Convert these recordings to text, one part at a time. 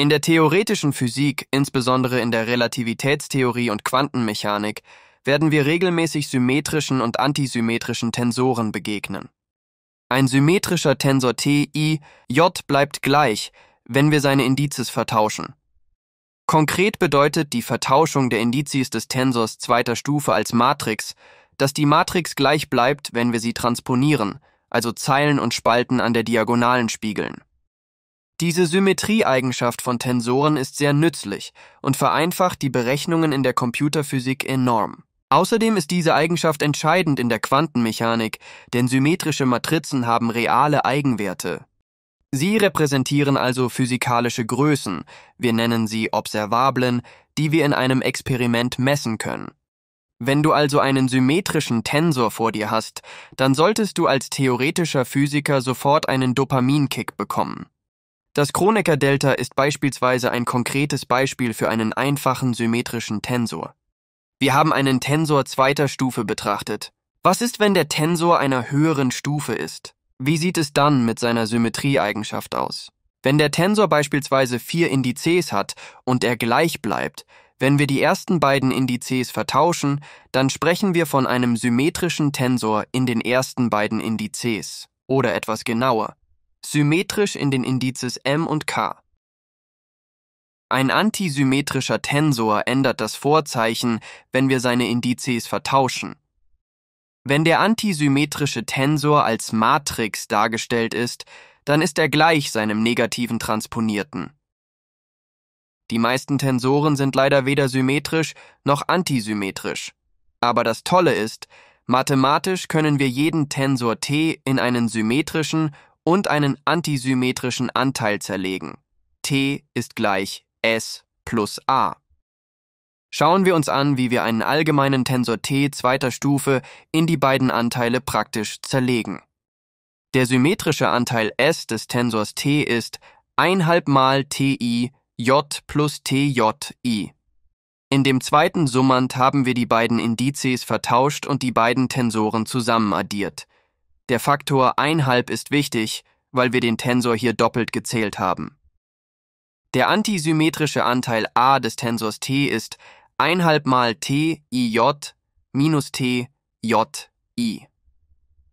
In der theoretischen Physik, insbesondere in der Relativitätstheorie und Quantenmechanik, werden wir regelmäßig symmetrischen und antisymmetrischen Tensoren begegnen. Ein symmetrischer Tensor T i J bleibt gleich, wenn wir seine Indizes vertauschen. Konkret bedeutet die Vertauschung der Indizes des Tensors zweiter Stufe als Matrix, dass die Matrix gleich bleibt, wenn wir sie transponieren, also Zeilen und Spalten an der Diagonalen spiegeln. Diese Symmetrieeigenschaft von Tensoren ist sehr nützlich und vereinfacht die Berechnungen in der Computerphysik enorm. Außerdem ist diese Eigenschaft entscheidend in der Quantenmechanik, denn symmetrische Matrizen haben reale Eigenwerte. Sie repräsentieren also physikalische Größen, wir nennen sie Observablen, die wir in einem Experiment messen können. Wenn du also einen symmetrischen Tensor vor dir hast, dann solltest du als theoretischer Physiker sofort einen Dopaminkick bekommen. Das Kronecker-Delta ist beispielsweise ein konkretes Beispiel für einen einfachen symmetrischen Tensor. Wir haben einen Tensor zweiter Stufe betrachtet. Was ist, wenn der Tensor einer höheren Stufe ist? Wie sieht es dann mit seiner Symmetrieeigenschaft aus? Wenn der Tensor beispielsweise vier Indizes hat und er gleich bleibt, wenn wir die ersten beiden Indizes vertauschen, dann sprechen wir von einem symmetrischen Tensor in den ersten beiden Indizes. Oder etwas genauer, symmetrisch in den Indizes M und K. Ein antisymmetrischer Tensor ändert das Vorzeichen, wenn wir seine Indizes vertauschen. Wenn der antisymmetrische Tensor als Matrix dargestellt ist, dann ist er gleich seinem negativen Transponierten. Die meisten Tensoren sind leider weder symmetrisch noch antisymmetrisch. Aber das Tolle ist, mathematisch können wir jeden Tensor T in einen symmetrischen und einen antisymmetrischen Anteil zerlegen. T ist gleich S plus A. Schauen wir uns an, wie wir einen allgemeinen Tensor T zweiter Stufe in die beiden Anteile praktisch zerlegen. Der symmetrische Anteil S des Tensors T ist 1,5 mal Ti J plus TJi. In dem zweiten Summand haben wir die beiden Indizes vertauscht und die beiden Tensoren zusammenaddiert. Der Faktor 1,5 ist wichtig, weil wir den Tensor hier doppelt gezählt haben. Der antisymmetrische Anteil a des Tensors t ist 1,5 mal t i j minus t j i.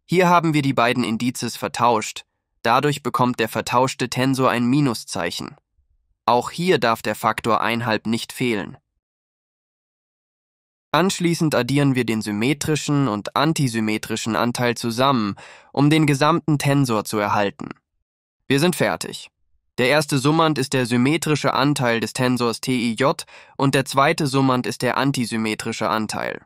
Hier haben wir die beiden Indizes vertauscht. Dadurch bekommt der vertauschte Tensor ein Minuszeichen. Auch hier darf der Faktor 1,5 nicht fehlen. Anschließend addieren wir den symmetrischen und antisymmetrischen Anteil zusammen, um den gesamten Tensor zu erhalten. Wir sind fertig. Der erste Summand ist der symmetrische Anteil des Tensors TIJ und der zweite Summand ist der antisymmetrische Anteil.